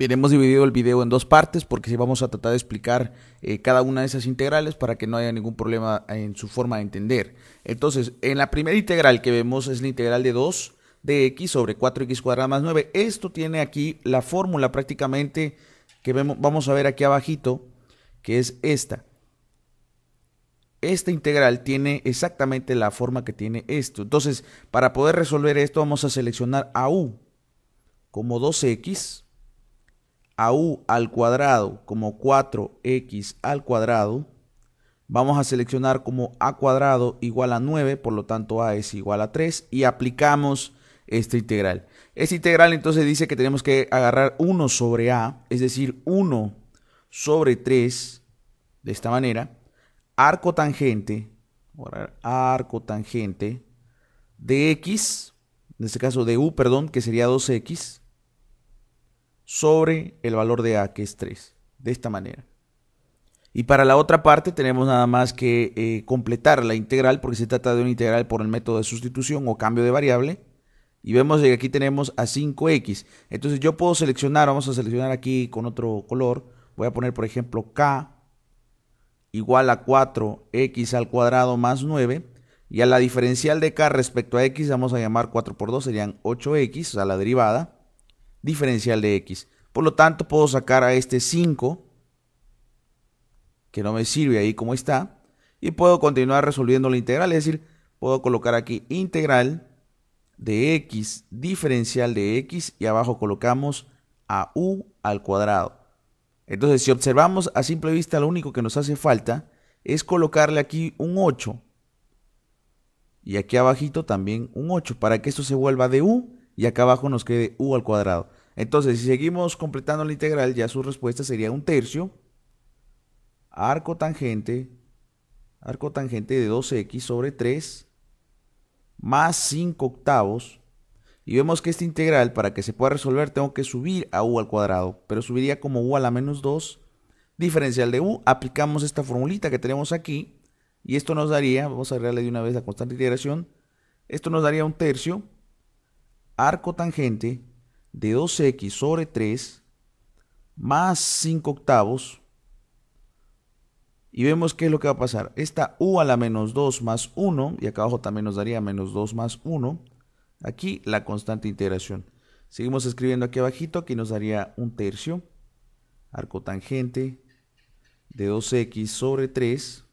Bien, hemos dividido el video en dos partes porque vamos a tratar de explicar eh, cada una de esas integrales para que no haya ningún problema en su forma de entender. Entonces, en la primera integral que vemos es la integral de 2 de x sobre 4x cuadrada más 9. Esto tiene aquí la fórmula prácticamente que vamos a ver aquí abajito, que es esta. Esta integral tiene exactamente la forma que tiene esto. Entonces, para poder resolver esto vamos a seleccionar a u como 2x a u al cuadrado como 4x al cuadrado, vamos a seleccionar como a cuadrado igual a 9, por lo tanto a es igual a 3 y aplicamos esta integral. Esta integral entonces dice que tenemos que agarrar 1 sobre a, es decir, 1 sobre 3, de esta manera, arco tangente, arco tangente de x, en este caso de u, perdón, que sería 2x, sobre el valor de A, que es 3. De esta manera. Y para la otra parte tenemos nada más que eh, completar la integral, porque se trata de una integral por el método de sustitución o cambio de variable. Y vemos que aquí tenemos a 5x. Entonces yo puedo seleccionar, vamos a seleccionar aquí con otro color. Voy a poner por ejemplo k igual a 4x al cuadrado más 9. Y a la diferencial de k respecto a x vamos a llamar 4 por 2, serían 8x, o sea la derivada diferencial de x. Por lo tanto, puedo sacar a este 5, que no me sirve ahí como está, y puedo continuar resolviendo la integral, es decir, puedo colocar aquí integral de x diferencial de x y abajo colocamos a u al cuadrado. Entonces, si observamos a simple vista, lo único que nos hace falta es colocarle aquí un 8. Y aquí abajito también un 8 para que esto se vuelva de u y acá abajo nos quede u al cuadrado. Entonces, si seguimos completando la integral, ya su respuesta sería un tercio arco tangente, arco tangente de 2x sobre 3 más 5 octavos. Y vemos que esta integral, para que se pueda resolver, tengo que subir a u al cuadrado, pero subiría como u a la menos 2 diferencial de u. Aplicamos esta formulita que tenemos aquí y esto nos daría, vamos a agregarle de una vez la constante de integración, esto nos daría un tercio arco tangente de 2x sobre 3 más 5 octavos. Y vemos qué es lo que va a pasar. Esta u a la menos 2 más 1, y acá abajo también nos daría menos 2 más 1. Aquí la constante de integración. Seguimos escribiendo aquí abajito, aquí nos daría un tercio. Arco tangente de 2x sobre 3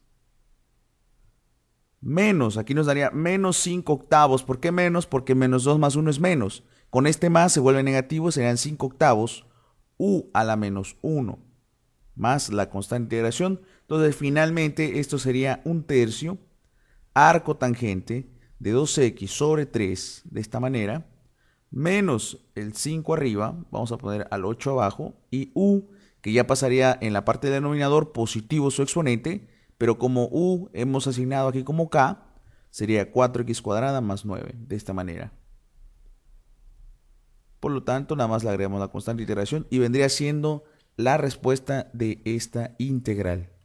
menos, aquí nos daría menos 5 octavos. ¿Por qué menos? Porque menos 2 más 1 es menos. Con este más se vuelve negativo, serían 5 octavos u a la menos 1 más la constante de integración. Entonces finalmente esto sería un tercio arco tangente de 2x sobre 3 de esta manera menos el 5 arriba, vamos a poner al 8 abajo, y u, que ya pasaría en la parte del denominador positivo su exponente, pero como U hemos asignado aquí como K, sería 4x cuadrada más 9, de esta manera. Por lo tanto, nada más le agregamos la constante de integración y vendría siendo la respuesta de esta integral.